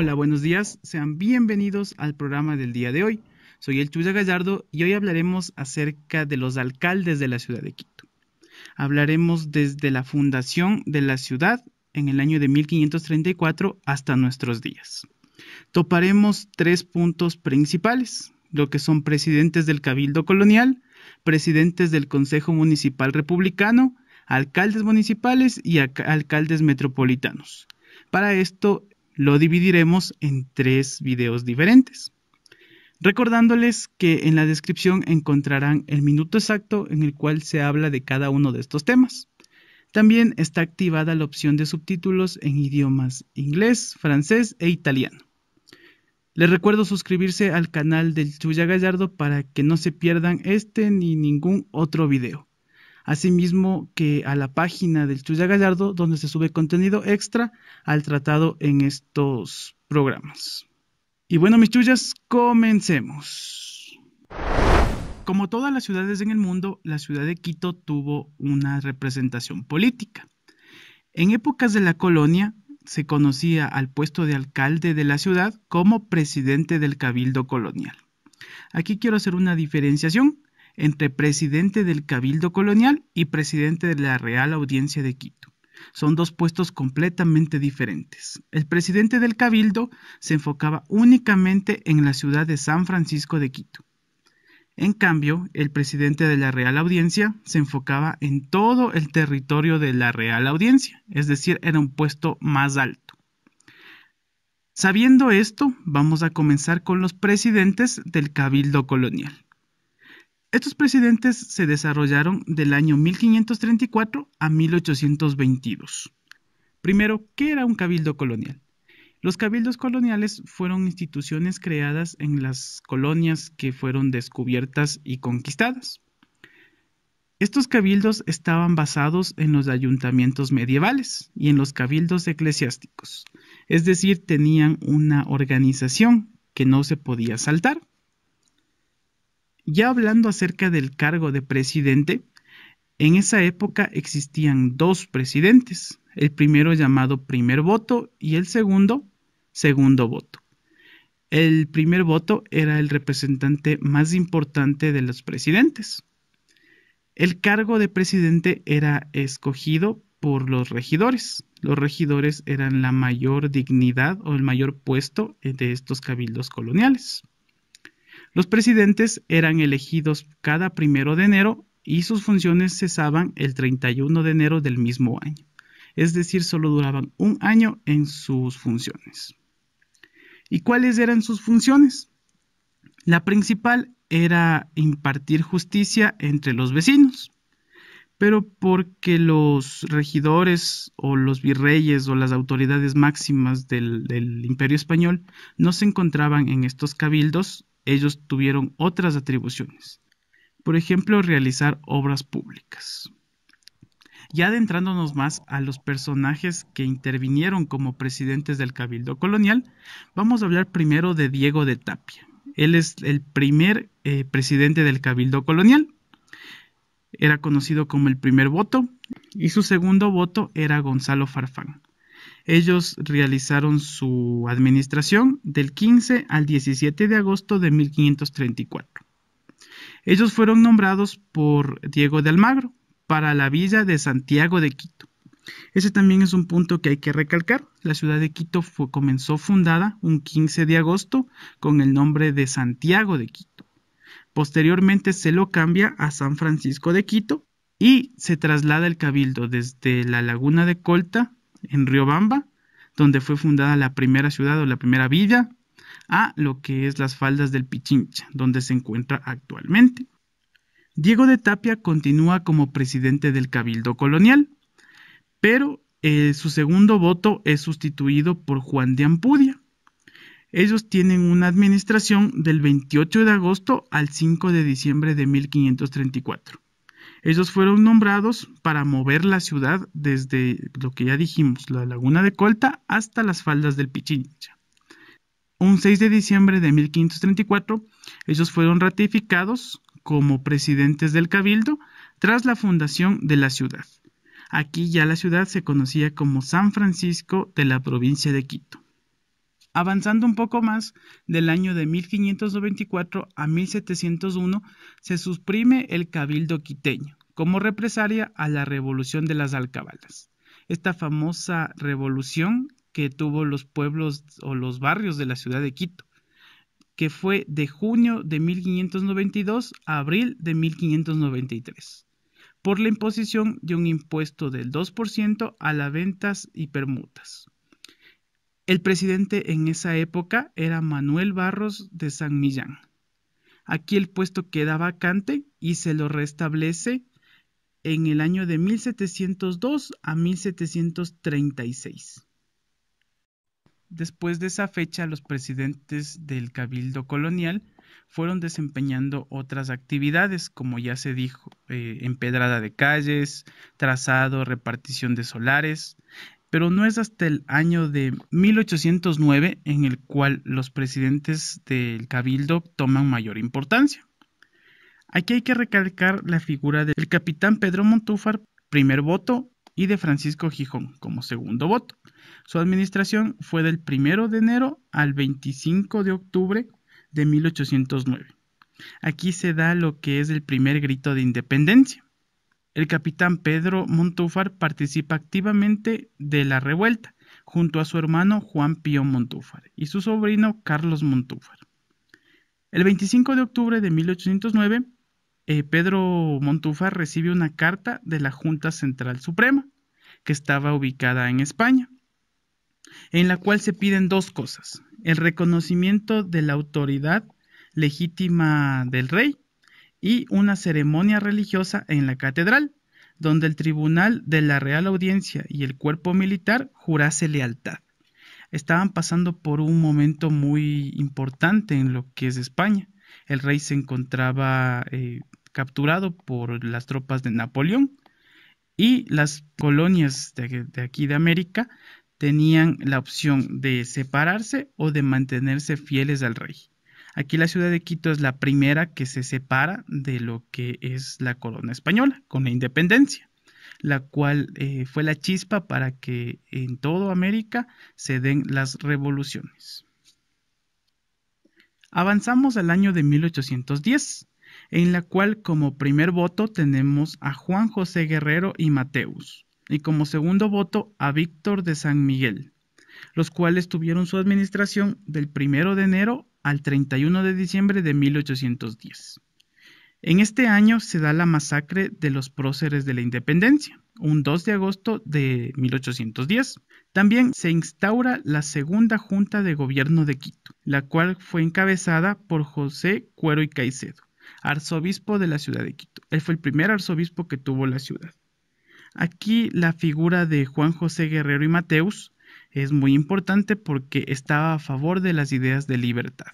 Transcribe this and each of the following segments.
Hola, buenos días. Sean bienvenidos al programa del día de hoy. Soy el Chuya Gallardo y hoy hablaremos acerca de los alcaldes de la ciudad de Quito. Hablaremos desde la fundación de la ciudad en el año de 1534 hasta nuestros días. Toparemos tres puntos principales, lo que son presidentes del Cabildo Colonial, presidentes del Consejo Municipal Republicano, alcaldes municipales y alcaldes metropolitanos. Para esto lo dividiremos en tres videos diferentes. Recordándoles que en la descripción encontrarán el minuto exacto en el cual se habla de cada uno de estos temas. También está activada la opción de subtítulos en idiomas inglés, francés e italiano. Les recuerdo suscribirse al canal del Chuya Gallardo para que no se pierdan este ni ningún otro video asimismo que a la página del Chuya Gallardo, donde se sube contenido extra al tratado en estos programas. Y bueno, mis chuyas, comencemos. Como todas las ciudades en el mundo, la ciudad de Quito tuvo una representación política. En épocas de la colonia, se conocía al puesto de alcalde de la ciudad como presidente del cabildo colonial. Aquí quiero hacer una diferenciación entre presidente del Cabildo Colonial y presidente de la Real Audiencia de Quito. Son dos puestos completamente diferentes. El presidente del Cabildo se enfocaba únicamente en la ciudad de San Francisco de Quito. En cambio, el presidente de la Real Audiencia se enfocaba en todo el territorio de la Real Audiencia, es decir, era un puesto más alto. Sabiendo esto, vamos a comenzar con los presidentes del Cabildo Colonial. Estos presidentes se desarrollaron del año 1534 a 1822. Primero, ¿qué era un cabildo colonial? Los cabildos coloniales fueron instituciones creadas en las colonias que fueron descubiertas y conquistadas. Estos cabildos estaban basados en los ayuntamientos medievales y en los cabildos eclesiásticos, es decir, tenían una organización que no se podía saltar. Ya hablando acerca del cargo de presidente, en esa época existían dos presidentes, el primero llamado primer voto y el segundo segundo voto. El primer voto era el representante más importante de los presidentes. El cargo de presidente era escogido por los regidores. Los regidores eran la mayor dignidad o el mayor puesto de estos cabildos coloniales. Los presidentes eran elegidos cada primero de enero y sus funciones cesaban el 31 de enero del mismo año. Es decir, solo duraban un año en sus funciones. ¿Y cuáles eran sus funciones? La principal era impartir justicia entre los vecinos, pero porque los regidores o los virreyes o las autoridades máximas del, del imperio español no se encontraban en estos cabildos, ellos tuvieron otras atribuciones, por ejemplo, realizar obras públicas. Ya adentrándonos más a los personajes que intervinieron como presidentes del Cabildo Colonial, vamos a hablar primero de Diego de Tapia. Él es el primer eh, presidente del Cabildo Colonial. Era conocido como el primer voto y su segundo voto era Gonzalo Farfán. Ellos realizaron su administración del 15 al 17 de agosto de 1534. Ellos fueron nombrados por Diego de Almagro para la villa de Santiago de Quito. Ese también es un punto que hay que recalcar. La ciudad de Quito fue, comenzó fundada un 15 de agosto con el nombre de Santiago de Quito. Posteriormente se lo cambia a San Francisco de Quito y se traslada el cabildo desde la laguna de Colta en Riobamba, donde fue fundada la primera ciudad o la primera villa, a lo que es las faldas del Pichincha, donde se encuentra actualmente. Diego de Tapia continúa como presidente del Cabildo Colonial, pero eh, su segundo voto es sustituido por Juan de Ampudia. Ellos tienen una administración del 28 de agosto al 5 de diciembre de 1534. Ellos fueron nombrados para mover la ciudad desde lo que ya dijimos, la laguna de Colta hasta las faldas del Pichincha. Un 6 de diciembre de 1534, ellos fueron ratificados como presidentes del cabildo tras la fundación de la ciudad. Aquí ya la ciudad se conocía como San Francisco de la provincia de Quito. Avanzando un poco más, del año de 1594 a 1701 se suprime el cabildo quiteño como represalia a la revolución de las alcabalas. Esta famosa revolución que tuvo los pueblos o los barrios de la ciudad de Quito, que fue de junio de 1592 a abril de 1593 por la imposición de un impuesto del 2% a las ventas y permutas. El presidente en esa época era Manuel Barros de San Millán. Aquí el puesto queda vacante y se lo restablece en el año de 1702 a 1736. Después de esa fecha, los presidentes del Cabildo Colonial fueron desempeñando otras actividades, como ya se dijo, eh, empedrada de calles, trazado, repartición de solares pero no es hasta el año de 1809 en el cual los presidentes del cabildo toman mayor importancia. Aquí hay que recalcar la figura del capitán Pedro Montúfar, primer voto, y de Francisco Gijón como segundo voto. Su administración fue del 1 de enero al 25 de octubre de 1809. Aquí se da lo que es el primer grito de independencia. El capitán Pedro Montúfar participa activamente de la revuelta, junto a su hermano Juan Pío Montúfar y su sobrino Carlos Montúfar. El 25 de octubre de 1809, eh, Pedro Montúfar recibe una carta de la Junta Central Suprema, que estaba ubicada en España, en la cual se piden dos cosas, el reconocimiento de la autoridad legítima del rey y una ceremonia religiosa en la catedral, donde el tribunal de la Real Audiencia y el cuerpo militar jurase lealtad. Estaban pasando por un momento muy importante en lo que es España. El rey se encontraba eh, capturado por las tropas de Napoleón y las colonias de aquí de América tenían la opción de separarse o de mantenerse fieles al rey. Aquí la ciudad de Quito es la primera que se separa de lo que es la corona española con la independencia, la cual eh, fue la chispa para que en toda América se den las revoluciones. Avanzamos al año de 1810, en la cual como primer voto tenemos a Juan José Guerrero y Mateus, y como segundo voto a Víctor de San Miguel los cuales tuvieron su administración del 1 de enero al 31 de diciembre de 1810. En este año se da la masacre de los próceres de la independencia, un 2 de agosto de 1810. También se instaura la segunda Junta de Gobierno de Quito, la cual fue encabezada por José Cuero y Caicedo, arzobispo de la ciudad de Quito. Él fue el primer arzobispo que tuvo la ciudad. Aquí la figura de Juan José Guerrero y Mateus es muy importante porque estaba a favor de las ideas de libertad.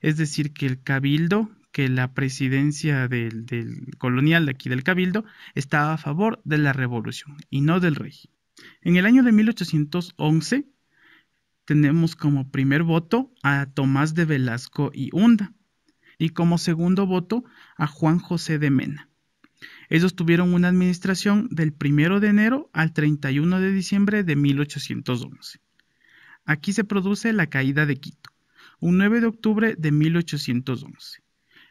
Es decir, que el cabildo, que la presidencia del, colonial de aquí del cabildo, estaba a favor de la revolución y no del rey. En el año de 1811 tenemos como primer voto a Tomás de Velasco y Hunda y como segundo voto a Juan José de Mena. Ellos tuvieron una administración del 1 de enero al 31 de diciembre de 1811. Aquí se produce la caída de Quito, un 9 de octubre de 1811,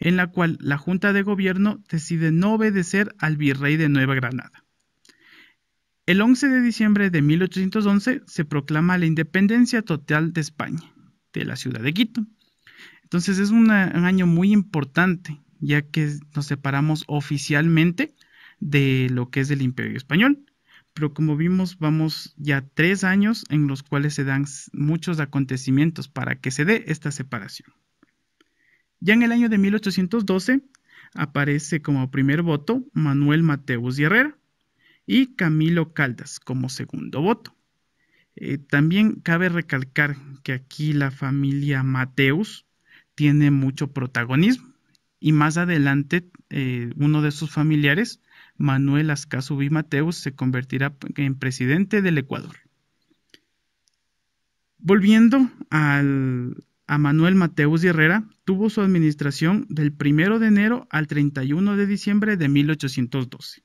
en la cual la Junta de Gobierno decide no obedecer al virrey de Nueva Granada. El 11 de diciembre de 1811 se proclama la independencia total de España, de la ciudad de Quito. Entonces es un año muy importante ya que nos separamos oficialmente de lo que es el imperio español. Pero como vimos, vamos ya tres años en los cuales se dan muchos acontecimientos para que se dé esta separación. Ya en el año de 1812 aparece como primer voto Manuel Mateus y Herrera y Camilo Caldas como segundo voto. Eh, también cabe recalcar que aquí la familia Mateus tiene mucho protagonismo, y más adelante eh, uno de sus familiares, Manuel Ascasubi Mateus, se convertirá en presidente del Ecuador. Volviendo al, a Manuel Mateus y Herrera, tuvo su administración del 1 de enero al 31 de diciembre de 1812.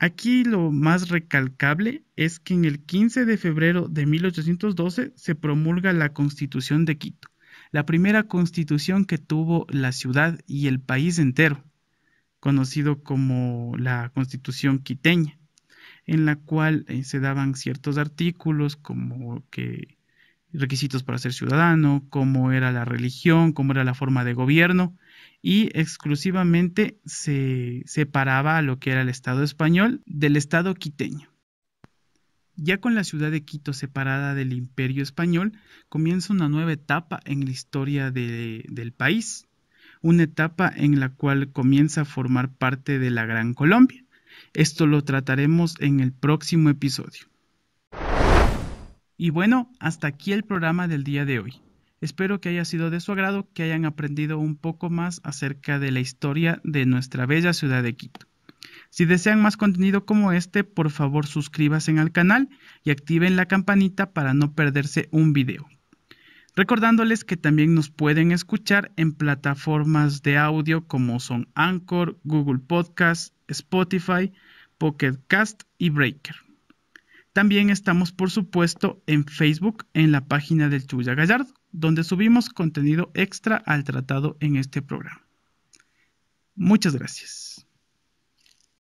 Aquí lo más recalcable es que en el 15 de febrero de 1812 se promulga la Constitución de Quito, la primera constitución que tuvo la ciudad y el país entero, conocido como la constitución quiteña, en la cual eh, se daban ciertos artículos como que requisitos para ser ciudadano, cómo era la religión, cómo era la forma de gobierno y exclusivamente se separaba a lo que era el Estado español del Estado quiteño. Ya con la ciudad de Quito separada del imperio español, comienza una nueva etapa en la historia del país, una etapa en la cual comienza a formar parte de la Gran Colombia. Esto lo trataremos en el próximo episodio. Y bueno, hasta aquí el programa del día de hoy. Espero que haya sido de su agrado, que hayan aprendido un poco más acerca de la historia de nuestra bella ciudad de Quito. Si desean más contenido como este, por favor suscríbanse al canal y activen la campanita para no perderse un video. Recordándoles que también nos pueden escuchar en plataformas de audio como son Anchor, Google Podcast, Spotify, Pocket Cast y Breaker. También estamos, por supuesto, en Facebook en la página del Chuya Gallard, donde subimos contenido extra al tratado en este programa. Muchas gracias.